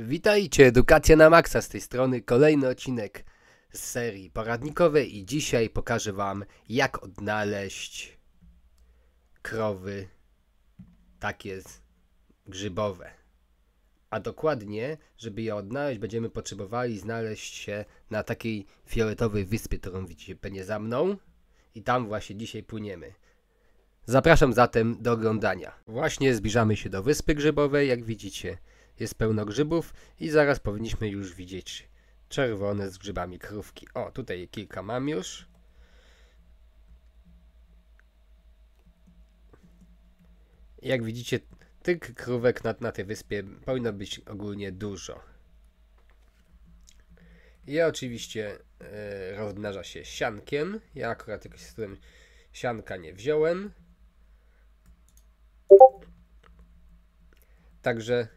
Witajcie, Edukacja na Maxa z tej strony. Kolejny odcinek z serii poradnikowej i dzisiaj pokażę Wam, jak odnaleźć krowy takie grzybowe. A dokładnie, żeby je odnaleźć, będziemy potrzebowali znaleźć się na takiej fioletowej wyspie, którą widzicie pewnie za mną. I tam właśnie dzisiaj płyniemy. Zapraszam zatem do oglądania. Właśnie zbliżamy się do wyspy grzybowej, jak widzicie. Jest pełno grzybów i zaraz powinniśmy już widzieć czerwone z grzybami krówki. O, tutaj kilka mam już. Jak widzicie, tych krówek na, na tej wyspie powinno być ogólnie dużo. Ja oczywiście y, rozmnaża się siankiem. Ja akurat jakoś z tym sianka nie wziąłem. Także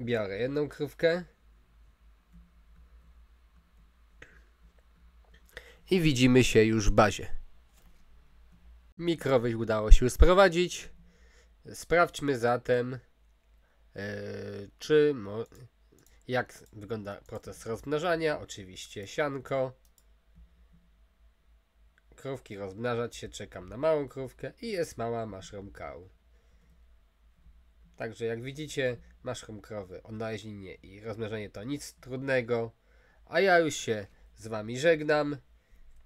Biorę jedną krówkę. I widzimy się już w bazie. Mikrowyś udało się sprowadzić. Sprawdźmy zatem, yy, czy jak wygląda proces rozmnażania. Oczywiście sianko. Krówki rozmnażać się, czekam na małą krówkę i jest mała mushroom cow. Także jak widzicie, masz krowy, odnalezienie i rozmnożenie to nic trudnego. A ja już się z Wami żegnam.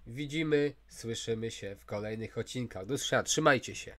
Widzimy, słyszymy się w kolejnych odcinkach. Do trzymajcie się.